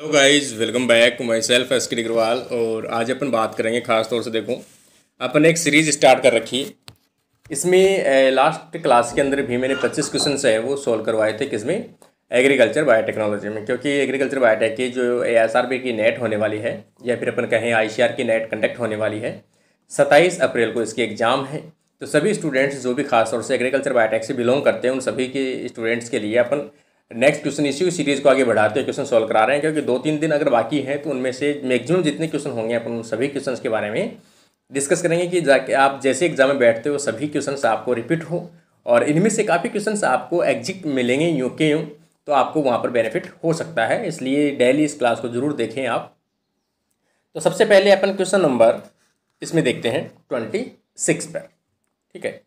Hello guys welcome back myself S K Agarwal और आज अपन बात करेंगे खास तौर से देखो अपन एक सीरीज़ स्टार्ट कर रखी है इसमें लास्ट क्लास के अंदर भी मैंने 25 क्वेश्चन है वो सॉल्व करवाए थे किसमें एग्रीकल्चर बायोटेक्नोलॉजी में क्योंकि एग्रीकल्चर बायोटेक की जो ए की नेट होने वाली है या फिर अपन कहें आई की नेट कंडक्ट होने वाली है सत्ताईस अप्रैल को इसकी एग्ज़ाम है तो सभी स्टूडेंट्स जो भी खास तौर से एग्रीकल्चर बायोटेक से बिलोंग करते हैं उन सभी के स्टूडेंट्स के लिए अपन नेक्स्ट क्वेश्चन इसी सीरीज़ को आगे बढ़ाते हुए क्वेश्चन सॉल्व करा रहे हैं क्योंकि दो तीन दिन अगर बाकी है तो उनमें से मैक्सिमम जितने क्वेश्चन होंगे अपन उन सभी क्वेश्चन के बारे में डिस्कस करेंगे कि जाके आप जैसे एग्जाम में बैठते हो सभी क्वेश्चन आपको रिपीट हो और इनमें से काफ़ी क्वेश्चन आपको एग्जिट मिलेंगे यू के यूँ तो आपको वहाँ पर बेनिफिट हो सकता है इसलिए डेली इस क्लास को ज़रूर देखें आप तो सबसे पहले अपन क्वेश्चन नंबर इसमें देखते हैं ट्वेंटी सिक्स पर ठीक है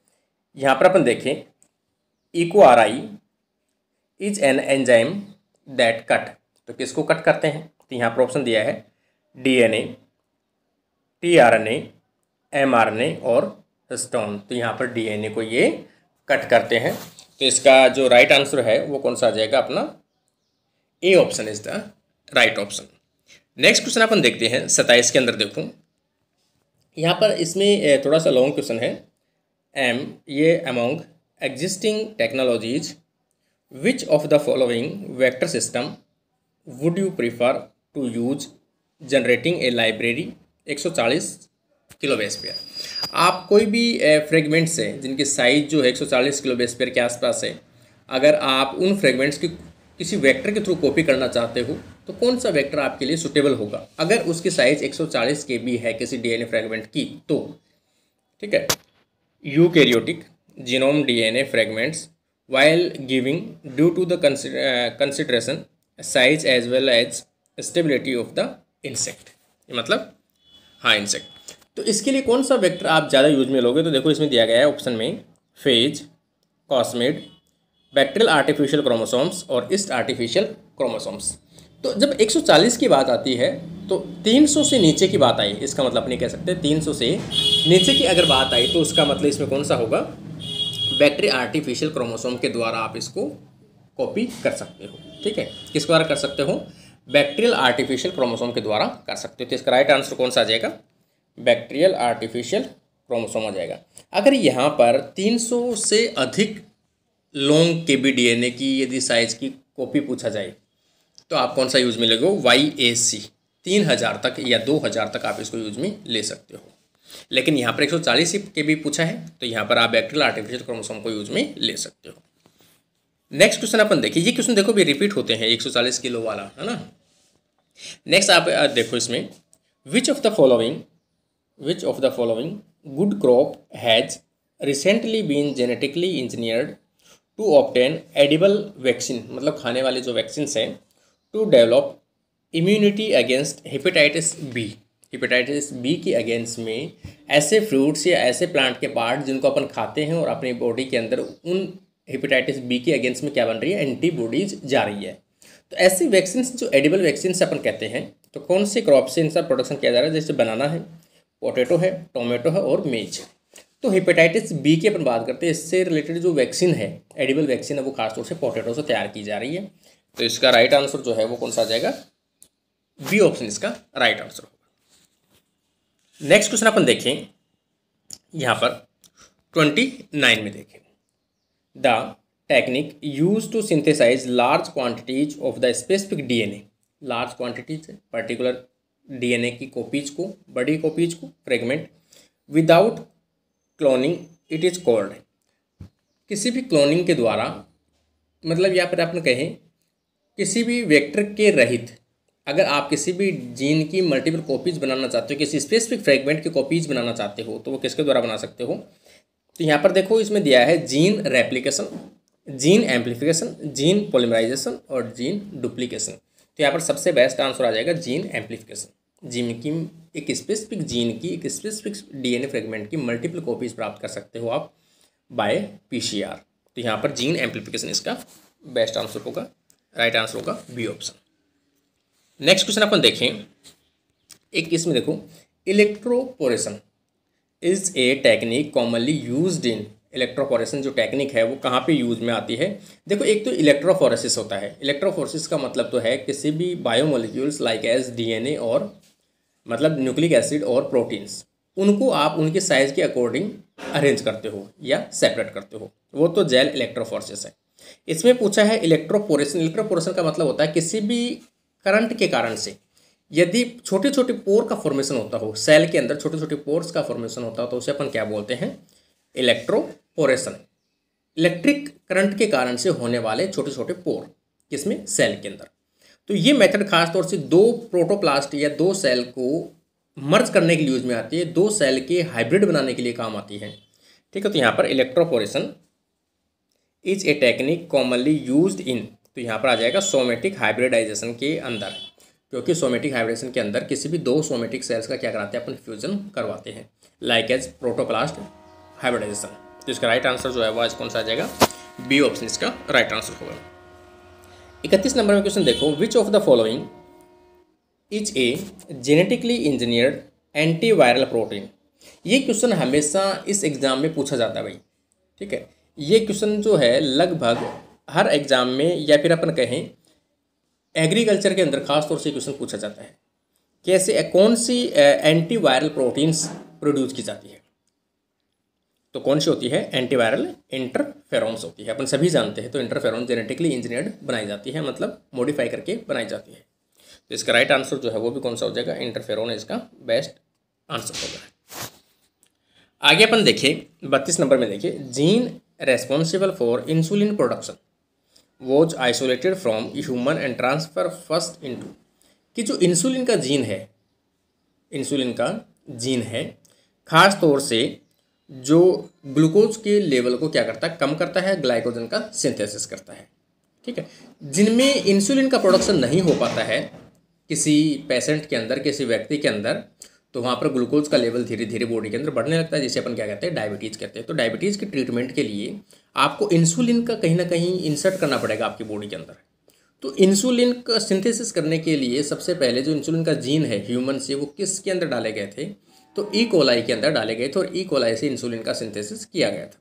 यहाँ पर अपन देखें Eco R I is an enzyme that cut तो किसको कट करते हैं तो यहाँ पर ऑप्शन दिया है डीएनए टीआरएनए एमआरएनए और स्टोन तो यहाँ पर डीएनए को ये कट करते हैं तो इसका जो राइट आंसर है वो कौन सा आ जाएगा अपना A option is the right option next question अपन देखते हैं सताइस के अंदर देखूँ यहाँ पर इसमें थोड़ा सा लॉन्ग क्वेश्चन है एम ये among existing technologies Which of the following vector system would you prefer to use generating a library 140 kilo base आप कोई भी फ्रेगमेंट्स हैं जिनकी साइज़ जो है 140 किलो बेस के आसपास है अगर आप उन फ्रेगमेंट्स की किसी वेक्टर के थ्रू कॉपी करना चाहते हो तो कौन सा वेक्टर आपके लिए सुटेबल होगा अगर उसकी साइज़ 140 के भी है किसी डीएनए फ्रेगमेंट की तो ठीक है the genome DNA fragments while giving due to the consider, uh, consideration size as well as stability of the insect मतलब हाँ insect तो इसके लिए कौन सा vector आप ज़्यादा use में लोगे तो देखो इसमें दिया गया है option में phage cosmid bacterial artificial chromosomes और इस्ट आर्टिफिशियल क्रोमोसोम्स तो जब 140 की बात आती है तो 300 से नीचे की बात आई इसका मतलब नहीं कह सकते 300 से नीचे की अगर बात आई तो उसका मतलब इसमें कौन सा होगा बैटरी आर्टिफिशियल क्रोमोसोम के द्वारा आप इसको कॉपी कर सकते हो ठीक है किस द्वारा कर सकते हो बैक्टीरियल आर्टिफिशियल क्रोमोसोम के द्वारा कर सकते हो तो इसका राइट आंसर कौन सा आ जाएगा बैक्टीरियल आर्टिफिशियल क्रोमोसोम आ जाएगा अगर यहाँ पर 300 से अधिक लॉन्ग के बी ए की यदि साइज की कॉपी पूछा जाए तो आप कौन सा यूज़ में लेगे वाई ए सी तीन हज़ार तक या दो हज़ार तक आप इसको यूज़ में ले सकते हो लेकिन यहाँ पर 140 के भी पूछा है तो यहाँ पर आप बैक्टीरियल आर्टिफिशियल क्रोमोसोम को यूज में ले सकते हो नेक्स्ट क्वेश्चन अपन देखिए ये क्वेश्चन देखो भी रिपीट होते हैं 140 किलो वाला है ना नेक्स्ट आप देखो इसमें which of the following which of the following good crop has recently been genetically engineered to obtain edible vaccine मतलब खाने वाले जो वैक्सीन हैं to develop immunity against hepatitis B hepatitis B के अगेंस्ट में ऐसे फ्रूट्स या ऐसे प्लांट के पार्ट जिनको अपन खाते हैं और अपनी बॉडी के अंदर उन हिपेटाइटिस बी के अगेंस्ट में क्या बन रही है एंटीबॉडीज जा रही है तो ऐसी वैक्सीन जो एडिबल वैक्सीन अपन कहते हैं तो कौन से क्रॉप से इनका प्रोडक्शन किया जा रहा है जैसे बनाना है पोटेटो है टोमेटो है और मेज तो हेपेटाइटिस बी की अपन बात करते हैं इससे रिलेटेड जो वैक्सीन है एडिबल वैक्सीन है वो खासतौर से पोटेटो से तैयार की जा रही है तो इसका राइट आंसर जो है वो कौन सा आ जाएगा बी ऑप्शन इसका राइट आंसर होगा नेक्स्ट क्वेश्चन अपन देखें यहाँ पर ट्वेंटी नाइन में देखें the technique use to synthesize large quantities of the specific DNA large quantities particular DNA की कॉपीज को बड़ी कॉपीज को fragment without cloning it is called किसी भी क्लोनिंग के द्वारा मतलब यहाँ पर आपने कहें किसी भी वेक्टर के रहित अगर आप किसी भी जीन की मल्टीपल कॉपीज़ बनाना चाहते हो किसी स्पेसिफिक फ्रेगमेंट की कॉपीज़ बनाना चाहते हो तो वो किसके द्वारा बना सकते हो तो यहाँ पर देखो इसमें दिया है gene replication gene amplification gene polymerization और जीन डुप्लीकेशन तो यहाँ पर सबसे बेस्ट आंसर आ जाएगा जीन एम्प्लीफिकेशन जीन की एक स्पेसिफिक जीन की एक स्पेसिफिक डीएनए फ्रेगमेंट की मल्टीपल कॉपीज़ प्राप्त कर सकते हो आप बाय पीसीआर तो यहाँ पर जीन एम्प्लीफिकेशन इसका बेस्ट आंसर होगा राइट आंसर होगा बी ऑप्शन नेक्स्ट क्वेश्चन अपन देखें एक इसमें देखो electroporation is a technique commonly use in electrophoresis जो टेक्निक है वो कहाँ पे यूज में आती है देखो एक तो इलेक्ट्रोफोरेसिस होता है इलेक्ट्रोफोरेसिस का मतलब तो है किसी भी बायोमोलिक्यूल्स लाइक एज डीएनए और मतलब न्यूक्लिक एसिड और प्रोटीन्स उनको आप उनके साइज़ के अकॉर्डिंग अरेंज करते हो या सेपरेट करते हो वो तो जेल इलेक्ट्रोफोरेसिस है इसमें पूछा है इलेक्ट्रोपोरेशन इलेक्ट्रोपोरेशन का मतलब होता है किसी भी करंट के कारण से यदि छोटे छोटे पोर का फॉर्मेशन होता हो सेल के अंदर छोटे छोटे पोर्स का फॉर्मेशन होता हो तो उसे अपन क्या बोलते हैं इलेक्ट्रोपोरेशन इलेक्ट्रिक करंट के कारण से होने वाले छोटे छोटे पोर किसमें सेल के अंदर तो ये मेथड खासतौर से दो प्रोटोप्लास्ट या दो सेल को मर्ज करने के लिए यूज में आती है दो सेल के हाइब्रिड बनाने के लिए काम आती है ठीक है तो यहाँ पर electroporation is a technique commonly use in तो यहाँ पर आ जाएगा सोमेटिक हाइब्रिडाइजेशन के अंदर क्योंकि सोमेटिक हाइब्रिडेशन के अंदर किसी भी दो सोमेटिक सेल्स का क्या कराते हैं अपन फ्यूजन करवाते हैं लाइक एज प्रोटोप्लास्ट हाइब्रिडाइजेशन तो इसका राइट आंसर जो है वह कौन सा आ जाएगा बी ऑप्शन इसका राइट आंसर होगा इकतीस नंबर में क्वेश्चन देखो which of the following is a genetically engineered antiviral protein ये क्वेश्चन हमेशा इस एग्ज़ाम में पूछा जाता है भाई ठीक है ये क्वेश्चन जो है लगभग हर एग्ज़ाम में या फिर अपन कहें एग्रीकल्चर के अंदर खास तौर से क्वेश्चन पूछा जाता है कैसे कौन सी एंटीवायरल प्रोटीन्स प्रोड्यूस की जाती है तो कौन सी होती है एंटीवायरल इंटरफेरॉन्स होती है अपन सभी जानते हैं तो इंटरफेरॉन जेनेटिकली इंजीनियर्ड बनाई जाती है मतलब मॉडिफाई करके बनाई जाती है तो इसका राइट आंसर जो है वो भी कौन सा हो जाएगा इंटरफेरॉन इसका बेस्ट आंसर होगा आगे अपन देखें बत्तीस नंबर में देखिए gene responsible for insulin production was isolated from human and transfer first to कि जो इंसुलिन का जीन है इंसुलिन का जीन है ख़ास तौर से जो ग्लूकोज के लेवल को क्या करता है कम करता है ग्लाइकोजन का सिंथेसिस करता है ठीक है जिनमें इंसुलिन का प्रोडक्शन नहीं हो पाता है किसी पेशेंट के अंदर किसी व्यक्ति के अंदर तो वहाँ पर ग्लूकोज का लेवल धीरे धीरे बॉडी के अंदर बढ़ने लगता है जिसे अपन क्या कहते हैं डायबिटीज़ कहते हैं तो डायबिटीज़ के ट्रीटमेंट के लिए आपको इंसुलिन का कहीं ना कहीं इंसर्ट करना पड़ेगा आपकी बॉडी के अंदर तो इंसुलिन का सिंथेसिस करने के लिए सबसे पहले जो इंसुलिन का जीन है ह्यूमन से वो किस के अंदर डाले गए थे तो ई e. कोलाई के अंदर डाले गए थे और ई e. कोलाई से इंसुलिन का सिंथेसिस किया गया था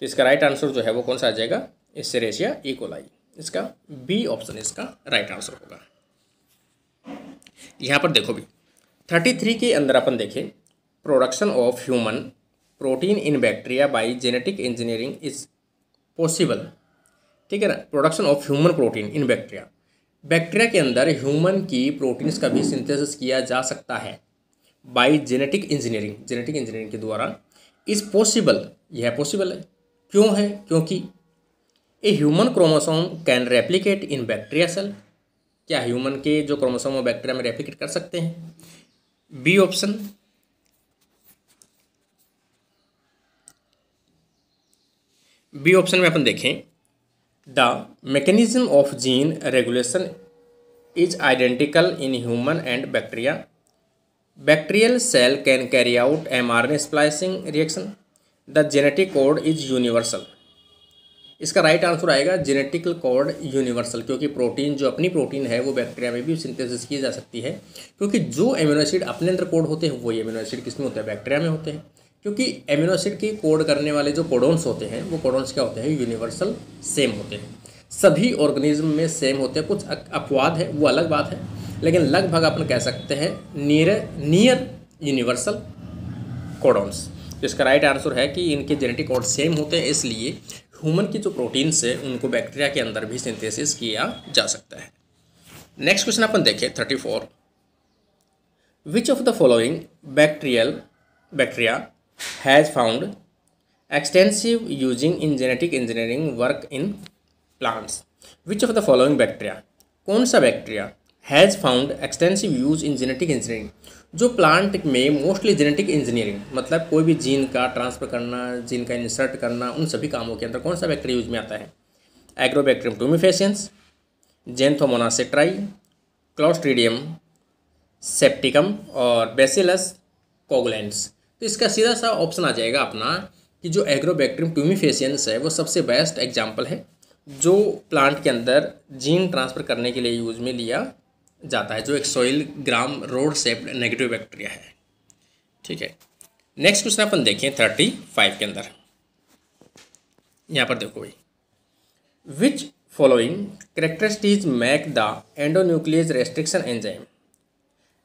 तो इसका राइट आंसर जो है वो कौन सा आ जाएगा इसरेशिया ई कोलाई इसका बी ऑप्शन इसका राइट आंसर होगा यहाँ पर देखो भी थर्टी थ्री के अंदर अपन देखें production of human protein in bacteria by genetic engineering is possible ठीक है ना production of human protein in bacteria bacteria के अंदर ह्यूमन की प्रोटीन्स का भी सिंथेसिस किया जा सकता है by genetic engineering genetic engineering के द्वारा इज पॉसिबल यह पॉसिबल है क्यों है क्योंकि a human chromosome can replicate in bacteria cell क्या ह्यूमन के जो क्रोमोसोम वो बैक्टीरिया में रेप्लीकेट कर सकते हैं बी ऑप्शन बी ऑप्शन में अपन देखें the mechanism of gene regulation is identical in human and bacteria bacterial cell can carry out M R N splicing reaction the genetic code is universal इसका right answer आएगा genetical code universal क्योंकि protein जो अपनी protein है वो bacteria में भी synthesis की जा सकती है क्योंकि जो एम्यूनो एसिड अपने अंदर कोड होते हैं वही एम्यूनो एसिड किसमें होते हैं बैक्टीरिया में होते हैं क्योंकि एम्यूनो एसिड के कोड करने वाले जो कोडोन्स होते हैं वो कोडोन्स क्या होते हैं यूनिवर्सल सेम होते हैं सभी ऑर्गेनिज्म में सेम होते हैं कुछ अपवाद है वो अलग बात है लेकिन लगभग अपन कह सकते हैं नियर नियर यूनिवर्सल कोडोन्स इसका राइट आंसर है कि इनके जेनेटिक कोड सेम होते हैं इसलिए ह्यूमन की जो प्रोटीन्स है उनको बैक्टीरिया के अंदर भी सिंथेसिस किया जा सकता है नेक्स्ट क्वेश्चन अपन देखें thirty four which of the following bacterial bacteria has found extensive using in genetic engineering work in plants which of the following bacteria कौन सा bacteria has found extensive use in genetic engineering जो plant में mostly genetic engineering मतलब कोई भी gene का transfer करना gene का इंसर्ट करना उन सभी कामों के अंदर कौन सा बैक्टीरिया यूज में आता है एग्रोबैक्ट्रियम टूमिफेशियंस जेंथोमोनासेट्राई क्लॉस्ट्रीडियम सेप्टिकम और बेसिलस कोगलेंस तो इसका सीधा सा ऑप्शन आ जाएगा अपना कि जो एग्रोबैक्ट्रियम ट्यूमिफेशियंस है वो सबसे बेस्ट एग्जाम्पल है जो प्लांट के अंदर जीन ट्रांसफ़र करने के लिए यूज़ में लिया जाता है जो एक soil gram rod shaped negative bacteria है ठीक है नेक्स्ट क्वेश्चन अपन देखें थर्टी फाइव के अंदर यहाँ पर देखो भाई which following characteristics make the nuclease restriction enzyme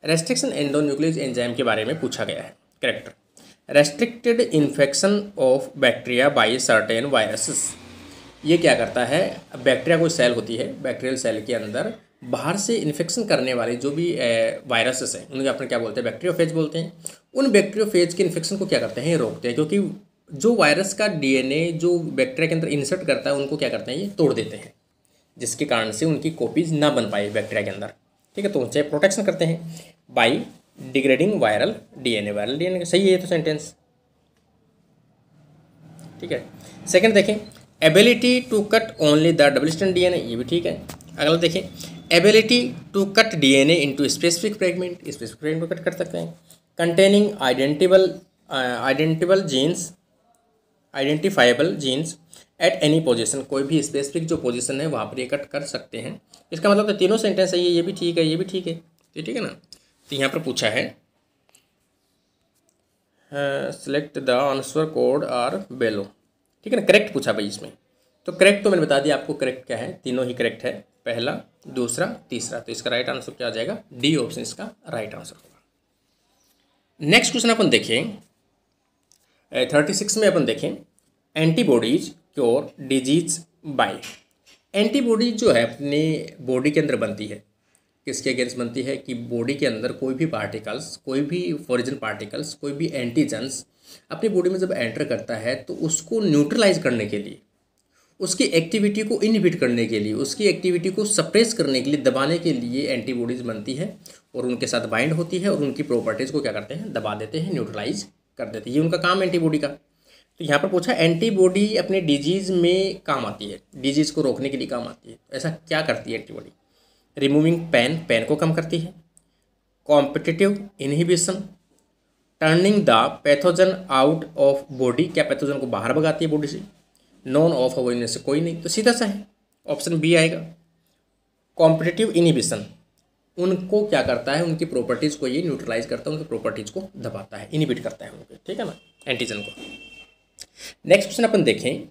restriction endonuclease enzyme के बारे में पूछा गया है character restricted infection of bacteria by certain viruses ये क्या करता है बैक्टीरिया कोई सेल होती है बैक्टीरियल सेल के अंदर बाहर से इन्फेक्शन करने वाले जो भी वायरसेस हैं उनके अपन क्या बोलते हैं बैक्टीरियोफेज बोलते हैं उन बैक्टीरियोफेज के इन्फेक्शन को क्या करते हैं रोकते हैं क्योंकि जो वायरस का डीएनए जो बैक्टीरिया के अंदर इंसर्ट करता है उनको क्या करते हैं ये तोड़ देते हैं जिसके कारण से उनकी कॉपीज ना बन पाए बैक्टीरिया के अंदर ठीक है तो उनसे प्रोटेक्शन करते हैं by degrading viral DNA viral DNA सही है तो सेंटेंस ठीक है सेकंड देखें ability to cut only the double stand DNA ये भी ठीक है अगला देखें ability to cut DNA into specific fragment specific fragment को कट कर सकते हैं containing identifiable identifiable genes identifiable genes at any position कोई भी स्पेसिफिक जो पोजिशन है वहाँ पर ये कट कर सकते हैं इसका मतलब तो तीनों सेंटेंस है ये ये भी ठीक है ये भी ठीक है ये ठीक है ना तो यहाँ पर पूछा है select the answer code are below ठीक है ना करेक्ट पूछा भाई इसमें तो करेक्ट तो मैंने बता दिया आपको करेक्ट क्या है तीनों ही करेक्ट है पहला दूसरा तीसरा तो इसका राइट आंसर क्या आ जाएगा डी ऑप्शन इसका राइट आंसर होगा नेक्स्ट क्वेश्चन अपन देखें थर्टी सिक्स में अपन देखें antibodies cure disease by antibodies जो है अपने बॉडी के अंदर बनती है किसके अगेंस्ट बनती है कि बॉडी के अंदर कोई भी पार्टिकल्स कोई भी फॉरिजन पार्टिकल्स कोई भी एंटीजन्स अपनी बॉडी में जब एंटर करता है तो उसको न्यूट्रलाइज करने के लिए उसकी एक्टिविटी को इनहिबिट करने के लिए उसकी एक्टिविटी को सप्रेस करने के लिए दबाने के लिए एंटीबॉडीज़ बनती है और उनके साथ बाइंड होती है और उनकी प्रॉपर्टीज़ को क्या करते हैं दबा देते हैं न्यूट्रलाइज कर देते हैं ये उनका काम एंटीबॉडी का तो यहाँ पर पूछा एंटीबॉडी अपने डिजीज़ में काम आती है डिजीज़ को रोकने के लिए काम आती है ऐसा क्या करती है एंटीबॉडी रिमूविंग पेन पेन को कम करती है competitive inhibition turning the pathogen out of body क्या पैथोजन को बाहर भगाती है बॉडी से नॉन ऑफ है इनमें से कोई नहीं तो सीधा सा है ऑप्शन बी आएगा कॉम्पिटेटिव इनिबिशन उनको क्या करता है उनकी प्रॉपर्टीज़ को ये न्यूट्रलाइज करता है उनकी प्रॉपर्टीज़ को दबाता है इनिबिट करता है उनके ठीक है ना एंटीजन को नेक्स्ट क्वेश्चन अपन देखें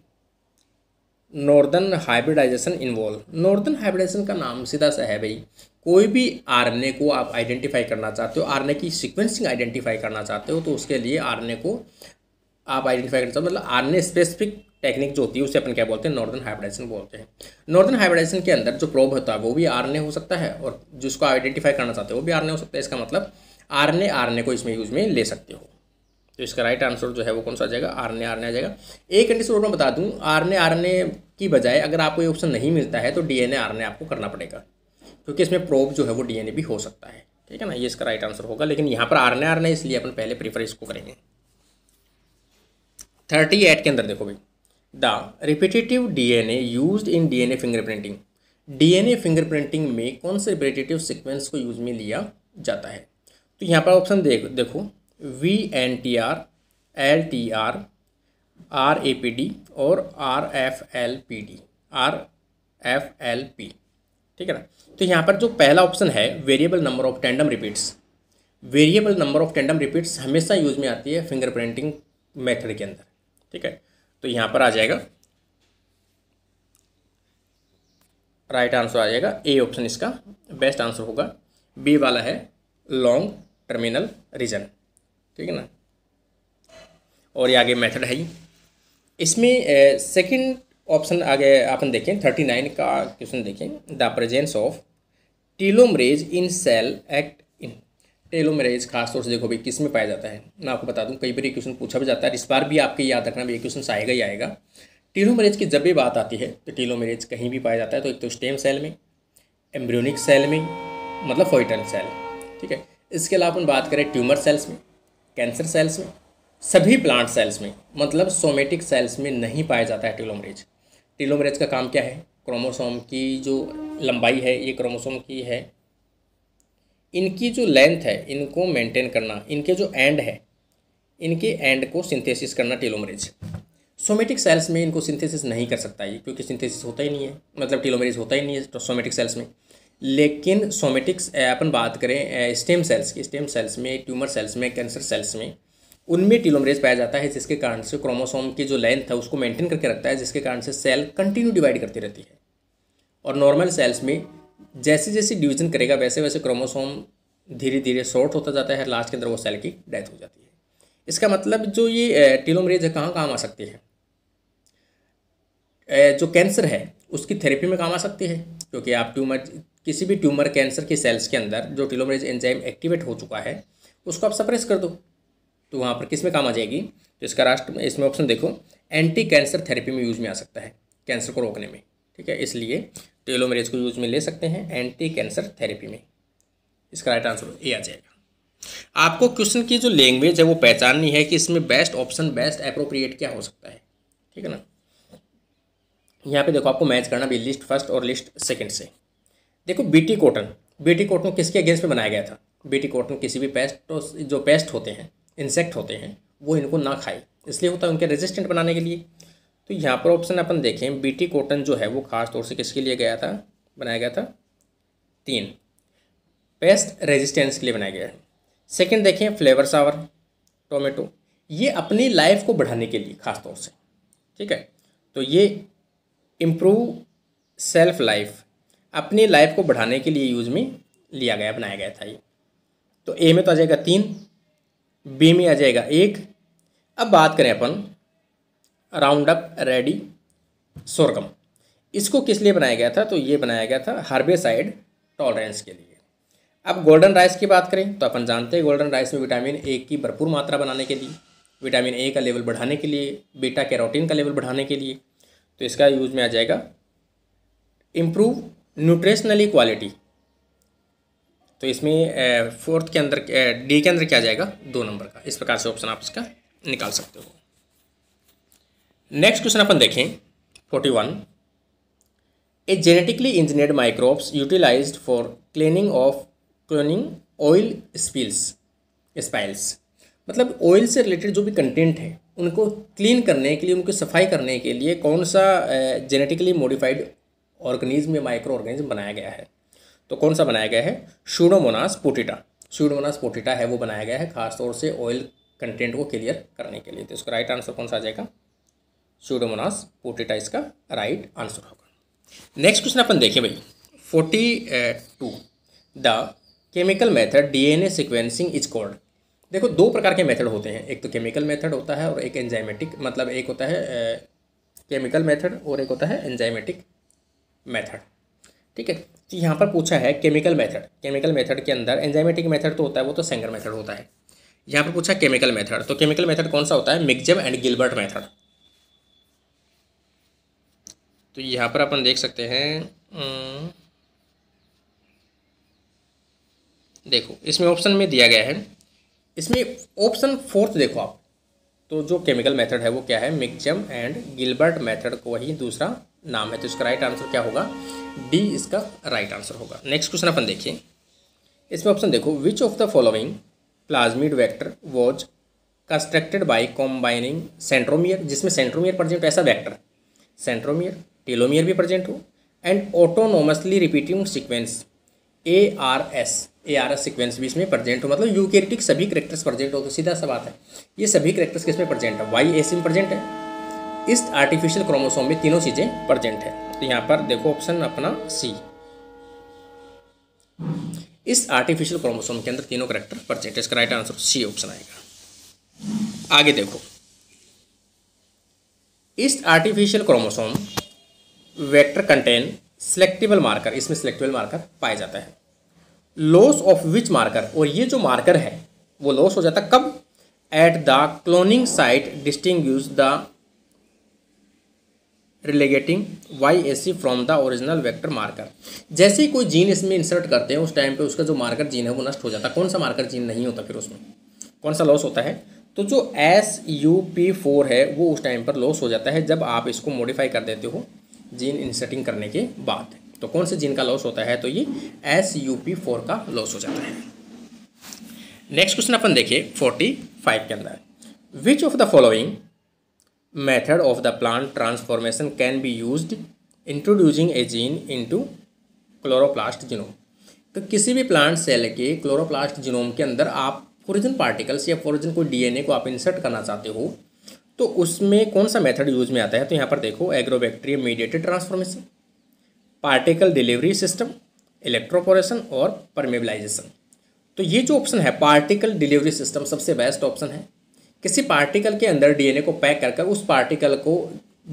northern hybridization involve northern hybridization का नाम सीधा सा है भाई कोई भी आर को आप आइडेंटिफाई करना चाहते हो आर की सिक्वेंसिंग आइडेंटिफाई करना चाहते हो तो उसके लिए आर को आप आइडेंटिफाई करना चाहते हो मतलब आर स्पेसिफिक टेक्निक जो होती है उसे अपन क्या बोलते हैं नॉर्दर्न हाइब्रिडाइजेशन बोलते हैं नॉर्दर्न हाइब्रिडाइजेशन के अंदर जो प्रोब होता है वो भी आर हो सकता है और जिसको आइडेंटिफाई करना चाहते हो वो भी आरएनए हो सकता है इसका मतलब आर आरएनए को इसमें यूज में ले सकते हो तो इसका राइट आंसर जो है वो कौन सा आ जाएगा आर एन आ जाएगा एक कंडीशन और मैं बता दूँ आर एन की बजाय अगर आपको ये ऑप्शन नहीं मिलता है तो डी एन आपको करना पड़ेगा क्योंकि इसमें प्रोब जो है वो डी भी हो सकता है ठीक है ना ये इसका राइट आंसर होगा लेकिन यहाँ पर आर एन इसलिए अपन पहले प्रीफर इसको करेंगे थर्टी एट के अंदर देखो भाई the N A used in N A finger printing में कौन से रिपिटेटिव सिक्वेंस को यूज में लिया जाता है तो यहाँ पर ऑप्शन देख देखो V N T R L T R R A P D और R F L P D R F L P ठीक है ना तो यहाँ पर जो पहला ऑप्शन है variable number of tandem repeats variable number of tandem repeats हमेशा यूज में आती है फिंगरप्रिंटिंग मेथड के अंदर ठीक है तो यहां पर आ जाएगा राइट आंसर आ जाएगा ए ऑप्शन इसका बेस्ट आंसर होगा बी वाला है लॉन्ग टर्मिनल रीजन ठीक है ना और ये आगे मेथड है ही इसमें सेकंड ऑप्शन आगे अपन देखें थर्टी नाइन का क्वेश्चन देखें the presence of telomerase in cell act telomerase खासतौर से देखो भाई किस में पाया जाता है मैं आपको बता दूं कई बार ये क्वेश्चन पूछा भी जाता है इस बार भी आपके याद रखना ये क्वेश्चन आएगा ही आएगा टेलोमेरेज की जब भी बात आती है तो टेलोमेरेज कहीं भी पाया जाता है तो एक तो स्टेम सेल में एम्ब्रियोनिक सेल में मतलब फोइटल सेल ठीक है इसके अलावा अपन बात करें ट्यूमर सेल्स में कैंसर सेल्स में सभी प्लांट सेल्स में मतलब सोमेटिक सेल्स में नहीं पाया जाता है टेलोमरेज टेलोमरेज का काम क्या है क्रोमोसोम की जो लंबाई है ये क्रोमोसोम की है इनकी जो लेंथ है इनको मेंटेन करना इनके जो एंड है इनके एंड को सिंथेसिस करना टेलोमरेज सोमेटिक सेल्स में इनको सिंथेसिस नहीं कर सकता ये क्योंकि सिंथेसिस होता ही नहीं है मतलब टेलोमरेज होता ही नहीं है तो सोमेटिक सेल्स में लेकिन सोमेटिक्स अपन बात करें स्टेम सेल्स की स्टेम सेल्स में ट्यूमर सेल्स में कैंसर सेल्स में उनमें टीलोमरेज पाया जाता है जिसके कारण से क्रोमोसोम की जो लेंथ है उसको मेंटेन करके रखता है जिसके कारण से सेल कंटिन्यू डिवाइड करती रहती है और नॉर्मल सेल्स में जैसे जैसे डिवीजन करेगा वैसे वैसे क्रोमोसोम धीरे धीरे शॉर्ट होता जाता है लास्ट के अंदर वो सेल की डेथ हो जाती है इसका मतलब जो ये टीलोमरेज है कहाँ काम आ सकती है जो कैंसर है उसकी थेरेपी में काम आ सकती है क्योंकि आप ट्यूमर किसी भी ट्यूमर कैंसर की सेल्स के अंदर जो टीलोमरेज एंजाइम एक्टिवेट हो चुका है उसको आप सप्रेस कर दो तो वहाँ पर किस में काम आ जाएगी तो इसका राष्ट्र में इसमें ऑप्शन देखो एंटी कैंसर थेरेपी में यूज में आ सकता है कैंसर को रोकने में ठीक है इसलिए टेलोमेरेज को यूज में ले सकते हैं एंटी कैंसर थेरेपी में इसका राइट आंसर ए आ जाएगा आपको क्वेश्चन की जो लैंग्वेज है वो पहचाननी है कि इसमें बेस्ट ऑप्शन बेस्ट अप्रोप्रिएट क्या हो सकता है ठीक है ना यहाँ पे देखो आपको मैच करना भी लिस्ट फर्स्ट और लिस्ट सेकंड से देखो बीटी कॉटन बीटी कॉटन किसके अगेंस्ट में बनाया गया था बीटी कॉटन किसी भी पेस्ट तो जो पेस्ट होते हैं इंसेक्ट होते हैं वो इनको ना खाए इसलिए होता है उनके रेजिस्टेंट बनाने के लिए तो यहाँ पर ऑप्शन अपन देखें बीटी कॉटन जो है वो खास तौर से किसके लिए गया था बनाया गया था तीन पेस्ट रेजिस्टेंस के लिए बनाया गया है सेकेंड देखें फ्लेवर सावर टोमेटो ये अपनी लाइफ को बढ़ाने के लिए खास तौर से ठीक है तो ये इम्प्रूव सेल्फ लाइफ अपनी लाइफ को बढ़ाने के लिए यूज़ में लिया गया बनाया गया था ये तो ए में तो आ जाएगा तीन बी में आ जाएगा एक अब बात करें अपन राउंड अप रेडी सोरगम इसको किस लिए बनाया गया था तो ये बनाया गया था हर्बेसाइड टॉलरेंस के लिए अब गोल्डन राइस की बात करें तो अपन जानते हैं गोल्डन राइस में विटामिन ए की भरपूर मात्रा बनाने के लिए विटामिन ए का लेवल बढ़ाने के लिए बीटा कैरोटीन का लेवल बढ़ाने के लिए तो इसका यूज में आ जाएगा इम्प्रूव न्यूट्रिशनली क्वालिटी तो इसमें फोर्थ के अंदर डी के अंदर क्या जाएगा दो नंबर का इस प्रकार से ऑप्शन आप इसका निकाल सकते हो नेक्स्ट क्वेश्चन अपन देखें forty one A genetically engineered microbes utilise for cleaning of cloning oil spills spills मतलब ऑयल से रिलेटेड जो भी कंटेंट है उनको क्लीन करने के लिए उनको सफाई करने के लिए कौन सा जेनेटिकली मॉडिफाइड ऑर्गेनिज्म या माइक्रो ऑर्गेनिज्म बनाया गया है तो कौन सा बनाया गया है शूडोमोनास पोटिटा शूडोमोनास पोटिटा है वो बनाया गया है खासतौर से ऑयल कंटेंट को क्लियर करने के लिए तो इसका राइट आंसर कौन सा आ जाएगा सूडोमोनास पोटेटा इसका राइट आंसर होगा नेक्स्ट क्वेश्चन अपन देखें भाई forty two the chemical method DNA sequencing is called देखो दो प्रकार के मेथड होते हैं एक तो केमिकल मेथड होता है और एक एंजाइमेटिक मतलब एक होता है केमिकल uh, मेथड और एक होता है एंजाइमेटिक मेथड ठीक है तो यहाँ पर पूछा है केमिकल मेथड केमिकल मेथड के अंदर एंजाइमेटिक मेथड तो होता है वो तो सेंगर मेथड होता है यहाँ पर पूछा केमिकल मेथड तो केमिकल मेथड कौन सा होता है मिक्जम एंड गिलबर्ट मेथड तो यहाँ पर अपन देख सकते हैं हम्म, देखो इसमें ऑप्शन में दिया गया है इसमें ऑप्शन फोर्थ देखो आप तो जो केमिकल मेथड है वो क्या है मिक्जम एंड गिलबर्ट मेथड को वही दूसरा नाम है तो इसका राइट आंसर क्या होगा डी इसका राइट आंसर होगा नेक्स्ट क्वेश्चन अपन देखिए इसमें ऑप्शन देखो which of the following plasmid vector was constructed by combining centromere जिसमें सेंट्रोमियर पर ऐसा वैक्टर सेंट्रोमियर टेलोमियर भी प्रेजेंट हो and autonomously repeating sequence A R S A R S sequence भी इसमें प्रेजेंट हो मतलब यूकेरिटिक सभी करेक्टर्स प्रेजेंट हो तो सीधा सा बात है ये सभी करेक्टर्स किसमें प्रेजेंट है वाई एस में प्रेजेंट है इस आर्टिफिशियल क्रोमोसोम में तीनों चीज़ें प्रेजेंट है तो यहाँ पर देखो ऑप्शन अपना सी इस आर्टिफिशियल क्रोमोसोम के अंदर तीनों करेक्टर प्रजेंट इसका राइट आंसर सी ऑप्शन आएगा आगे देखो इस artificial chromosome vector contain selectable marker इसमें सिलेक्टेबल मार्कर पाया जाता है लॉस ऑफ विच मार्कर और ये जो मार्कर है वो लॉस हो जाता है कब at the cloning site distinguish the religating Y A C from the original vector marker जैसे ही कोई जीन इसमें इंसर्ट करते हैं उस टाइम पे उसका जो मार्कर जीन है वो नष्ट हो जाता है कौन सा मार्कर जीन नहीं होता फिर उसमें कौन सा लॉस होता है तो जो एस यू पी फोर है वो उस टाइम पर लॉस हो जाता है जब आप इसको मॉडिफाई कर देते हो जीन इंसर्टिंग करने के बाद तो कौन से जीन का लॉस होता है तो ये एस यू पी फोर का लॉस हो जाता है नेक्स्ट क्वेश्चन अपन देखिए फोर्टी फाइव के अंदर which of the following method of the plant transformation can be use introducing a gene into chloroplast genome तो किसी भी प्लांट सेल के क्लोरोप्लास्ट जिनोम के अंदर आप फोरिजन पार्टिकल्स या फोरिजन को डीएनए को आप इंसर्ट करना चाहते हो तो उसमें कौन सा मेथड यूज में आता है तो यहाँ पर देखो agrobacteria mediated transformation particle delivery system electroporation और परमेबलाइजेशन तो ये जो ऑप्शन है पार्टिकल डिलीवरी सिस्टम सबसे बेस्ट ऑप्शन है किसी पार्टिकल के अंदर डीएनए को पैक कर कर उस पार्टिकल को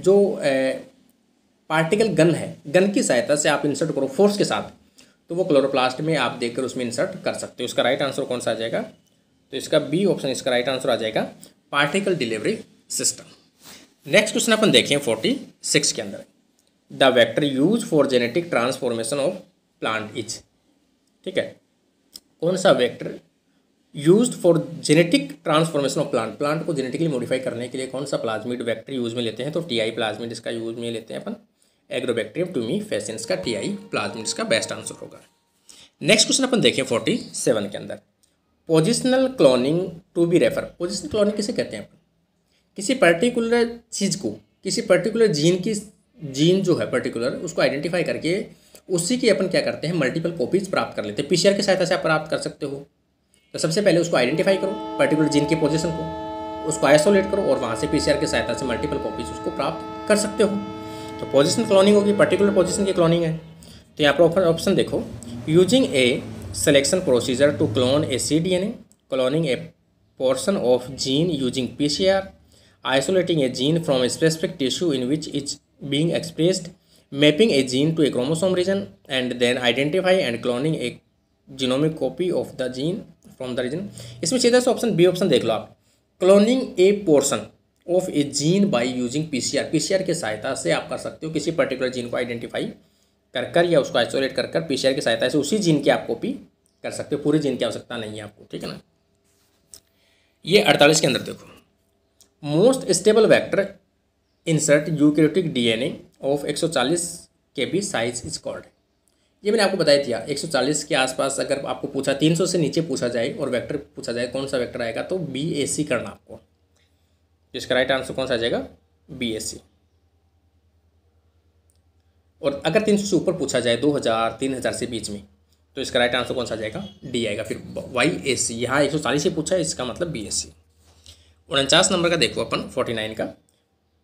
जो ए, पार्टिकल गन है गन की सहायता से आप इंसर्ट करो फोर्स के साथ तो वो क्लोरोप्लास्ट में आप देखकर उसमें इंसर्ट कर सकते हो उसका राइट आंसर कौन सा आ जाएगा तो इसका बी ऑप्शन इसका राइट आंसर आ जाएगा particle delivery system next question अपन देखें फोर्टी सिक्स के अंदर the vector use for genetic transformation of plant is ठीक है कौन सा vector use for genetic transformation of plant plant को जेनेटिकली मॉडिफाई करने के लिए कौन सा प्लाज्मिड वैक्टर यूज में लेते हैं तो टी आई प्लाज्मिड इसका यूज में लेते हैं अपन टू मी फैसेंस का टी आई प्लाज्मिड इसका बेस्ट आंसर होगा नेक्स्ट क्वेश्चन अपन देखें फोर्टी सेवन के अंदर positional cloning to be refer positional cloning किसे कहते हैं अपन किसी पर्टिकुलर चीज़ को किसी पर्टिकुलर जीन की जीन जो है पर्टिकुलर उसको आइडेंटिफाई करके उसी की अपन क्या करते हैं मल्टीपल कॉपीज प्राप्त कर लेते हैं पीसीआर की सहायता से आप प्राप्त कर सकते हो तो सबसे पहले उसको आइडेंटिफाई करो पर्टिकुलर जीन की पोजिशन को उसको आइसोलेट करो और वहाँ से पीसीआर की सहायता से मल्टीपल कॉपीज उसको प्राप्त कर सकते हो तो पोजिशन क्लोनिंग होगी पर्टिकुलर पोजिशन की क्लोनिंग है तो यहाँ पर ऑप्शन देखो using a procedure to a C D N A cloning a portion of gene using P C R isolating a gene from a specific tissue in which it's being expressed, mapping a gene to a chromosome region, and then identify and cloning a genomic copy of the gene from the region. इसमें सीधा सा option B option देख लो आप cloning a portion of a gene by using P P C R C R की सहायता से आप कर सकते हो किसी पर्टिकुलर जीन को आइडेंटिफाई कर कर या उसको आइसोलेट कर कर आर की सहायता से उसी जीन की आप कॉपी कर सकते हो पूरे जीन की आवश्यकता नहीं है आपको ठीक है ना ये अड़तालीस के अंदर देखो most stable vector insert eukaryotic DNA of 140 K B size is called ये मैंने आपको बताया दिया 140 के आसपास अगर आपको पूछा 300 से नीचे पूछा जाए और वेक्टर पूछा जाए कौन सा वेक्टर आएगा तो बी ए सी करना आपको इसका राइट आंसर कौन सा आ जाएगा बी ए सी और अगर 300 से ऊपर पूछा जाए 2000 3000 से बीच में तो इसका राइट आंसर कौन सा आ जाएगा डी आएगा फिर वाई ए सी यहाँ एक से पूछा है इसका मतलब बी एस सी उनचास नंबर का देखो अपन फोर्टी नाइन का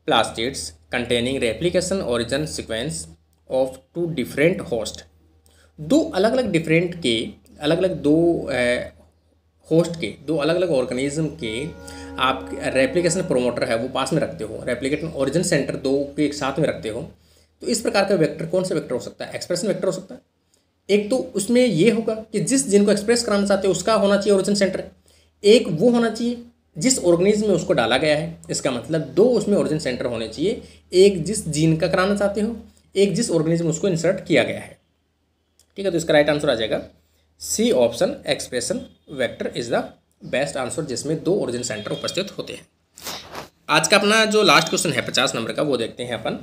plastids containing replication origin sequence of two different host दो अलग अलग डिफरेंट के अलग अलग दो होस्ट के दो अलग अलग ऑर्गेनिज्म के आप रेप्लिकेशन प्रोमोटर है वो पास में रखते हो रेप्लिकेशन ओरिजिन सेंटर दो के एक साथ में रखते हो तो इस प्रकार का वेक्टर कौन सा वेक्टर हो सकता है एक्सप्रेशन वेक्टर हो सकता है एक तो उसमें ये होगा कि जिस जिनको एक्सप्रेस कराना चाहते हो उसका होना चाहिए ओरिजिन सेंटर एक वो होना चाहिए जिस ऑर्गेनिज्म में उसको डाला गया है इसका मतलब दो उसमें ओरिजिन सेंटर होने चाहिए एक जिस जीन का कराना चाहते हो एक जिस ऑर्गेनिज्म उसको इंसर्ट किया गया है ठीक है तो इसका राइट आंसर आ जाएगा C option expression vector is the best answer जिसमें दो ओरिजिन सेंटर उपस्थित होते हैं आज का अपना जो लास्ट क्वेश्चन है पचास नंबर का वो देखते हैं अपन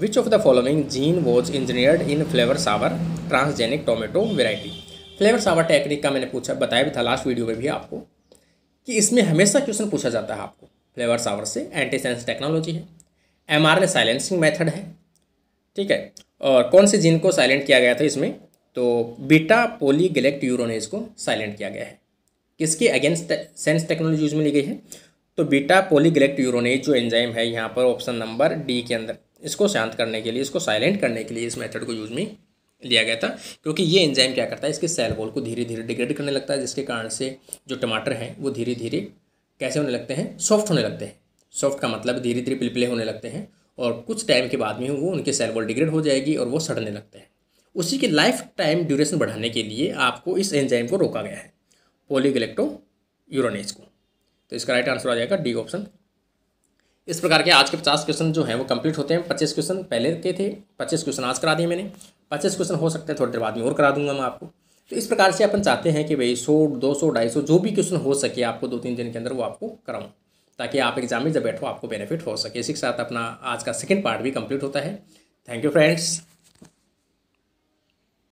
which of the following gene was engineered in Flavr Savr transgenic tomato variety Flavr Savr technique का मैंने पूछा बताया भी था लास्ट वीडियो में भी आपको कि इसमें हमेशा क्वेश्चन पूछा जाता है आपको फ्लेवर सावर से एंटी सेंस टेक्नोलॉजी है एम आर साइलेंसिंग मेथड है ठीक है और कौन से जीन को साइलेंट किया गया था इसमें तो बीटा पोलीगलेक्ट यूरोनेज को साइलेंट किया गया है किसके अगेंस्ट सेंस टेक्नोलॉजी यूज में ली गई है तो बीटा पोलीगलेक्ट यूरोनेज जो एंजाइम है यहाँ पर ऑप्शन नंबर डी के अंदर इसको शांत करने के लिए इसको साइलेंट करने के लिए इस मेथड को यूज में लिया गया था क्योंकि ये एंजाइम क्या करता है इसके सेल वॉल को धीरे धीरे डिग्रेड करने लगता है जिसके कारण से जो टमाटर हैं वो धीरे धीरे कैसे होने लगते हैं सॉफ्ट होने लगते हैं सॉफ्ट का मतलब धीरे धीरे पिलपिले होने लगते हैं और कुछ टाइम के बाद में वो उनके सेल वॉल डिग्रेड हो जाएगी और वो सड़ने लगते हैं उसी के लाइफ टाइम ड्यूरेशन बढ़ाने के लिए आपको इस एंजाइम को रोका गया है पोलिगलेक्टो यूरोनेज को तो इसका राइट आंसर आ जाएगा डी ऑप्शन इस प्रकार के आज के पचास क्वेश्चन जो हैं वो कंप्लीट होते हैं पच्चीस क्वेश्चन पहले के थे पच्चीस क्वेश्चन आज करा दिए मैंने पच्चीस क्वेश्चन हो सकते हैं थोड़ी देर बाद में और करा दूंगा मैं आपको तो इस प्रकार से अपन चाहते हैं कि भाई सौ दो सौ ढाई सौ जो भी क्वेश्चन हो सके आपको दो तीन दिन के अंदर वो आपको कराऊँ ताकि आप एग्जाम में जब बैठो आपको बेनिफिट हो सके इसी के साथ अपना आज का सेकेंड पार्ट भी कंप्लीट होता है थैंक यू फ्रेंड्स